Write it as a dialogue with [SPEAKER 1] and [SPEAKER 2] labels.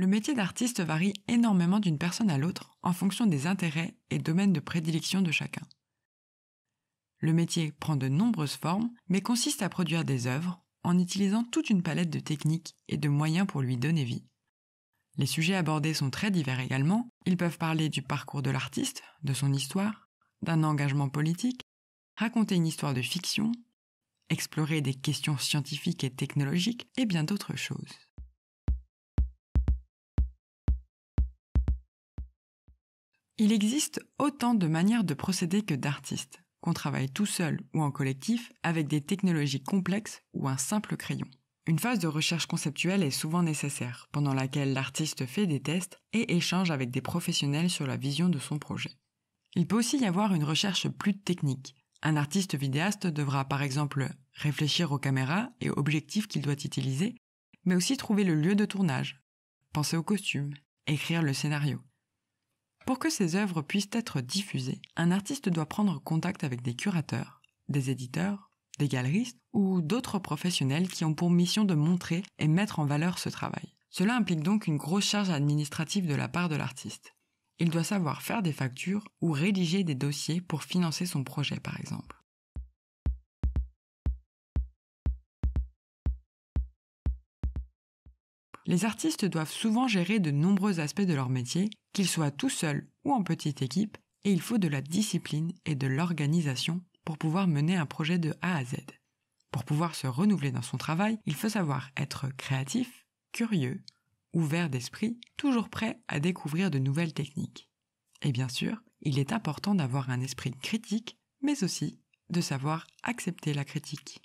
[SPEAKER 1] Le métier d'artiste varie énormément d'une personne à l'autre en fonction des intérêts et domaines de prédilection de chacun. Le métier prend de nombreuses formes, mais consiste à produire des œuvres en utilisant toute une palette de techniques et de moyens pour lui donner vie. Les sujets abordés sont très divers également, ils peuvent parler du parcours de l'artiste, de son histoire, d'un engagement politique, raconter une histoire de fiction, explorer des questions scientifiques et technologiques et bien d'autres choses. Il existe autant de manières de procéder que d'artistes, qu'on travaille tout seul ou en collectif avec des technologies complexes ou un simple crayon. Une phase de recherche conceptuelle est souvent nécessaire, pendant laquelle l'artiste fait des tests et échange avec des professionnels sur la vision de son projet. Il peut aussi y avoir une recherche plus technique. Un artiste vidéaste devra par exemple réfléchir aux caméras et objectifs qu'il doit utiliser, mais aussi trouver le lieu de tournage, penser aux costumes, écrire le scénario. Pour que ces œuvres puissent être diffusées, un artiste doit prendre contact avec des curateurs, des éditeurs, des galeristes ou d'autres professionnels qui ont pour mission de montrer et mettre en valeur ce travail. Cela implique donc une grosse charge administrative de la part de l'artiste. Il doit savoir faire des factures ou rédiger des dossiers pour financer son projet par exemple. Les artistes doivent souvent gérer de nombreux aspects de leur métier, qu'ils soient tout seuls ou en petite équipe, et il faut de la discipline et de l'organisation pour pouvoir mener un projet de A à Z. Pour pouvoir se renouveler dans son travail, il faut savoir être créatif, curieux, ouvert d'esprit, toujours prêt à découvrir de nouvelles techniques. Et bien sûr, il est important d'avoir un esprit critique, mais aussi de savoir accepter la critique.